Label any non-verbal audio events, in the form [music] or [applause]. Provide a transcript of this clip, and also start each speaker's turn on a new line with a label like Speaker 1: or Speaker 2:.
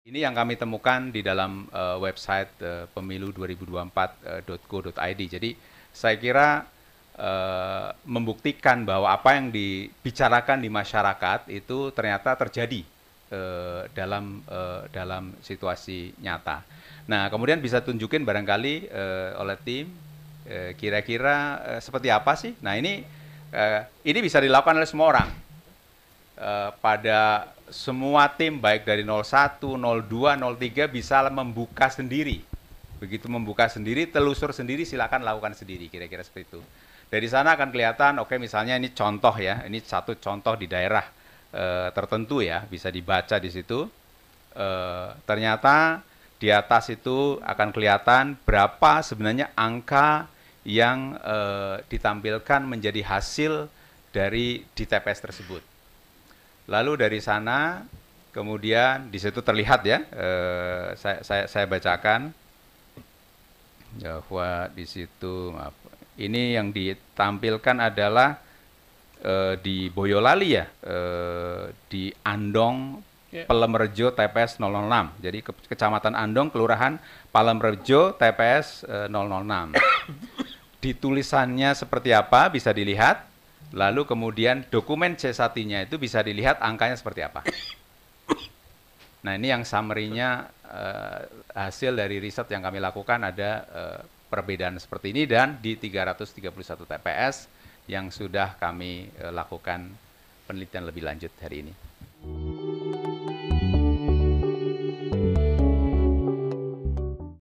Speaker 1: Ini yang kami temukan di dalam uh, website uh, eh, pemilu2024.go.id. Eh, Jadi saya kira uh, membuktikan bahwa apa yang dibicarakan di masyarakat itu ternyata terjadi uh, dalam uh, dalam situasi nyata. Nah, kemudian bisa tunjukin barangkali uh, oleh tim kira kira-kira uh, seperti apa sih? Nah, ini uh, ini bisa dilakukan oleh semua orang. Uh, pada semua tim baik dari 01, 02, 03 bisa membuka sendiri. Begitu membuka sendiri, telusur sendiri silakan lakukan sendiri kira-kira seperti itu. Dari sana akan kelihatan oke okay, misalnya ini contoh ya, ini satu contoh di daerah e, tertentu ya, bisa dibaca di situ. E, ternyata di atas itu akan kelihatan berapa sebenarnya angka yang e, ditampilkan menjadi hasil dari di TPS tersebut Lalu dari sana kemudian di situ terlihat ya, eh, saya, saya, saya bacakan bahwa di situ maaf, ini yang ditampilkan adalah eh, di Boyolali ya, eh, di Andong yeah. TPS 006. Jadi ke Kecamatan Andong, Kelurahan Palemrejo TPS eh, 006. [coughs] di tulisannya seperti apa bisa dilihat Lalu kemudian dokumen C1-nya itu bisa dilihat angkanya seperti apa. Nah ini yang summary-nya uh, hasil dari riset yang kami lakukan ada uh, perbedaan seperti ini dan di 331 TPS yang sudah kami uh, lakukan penelitian lebih lanjut hari ini.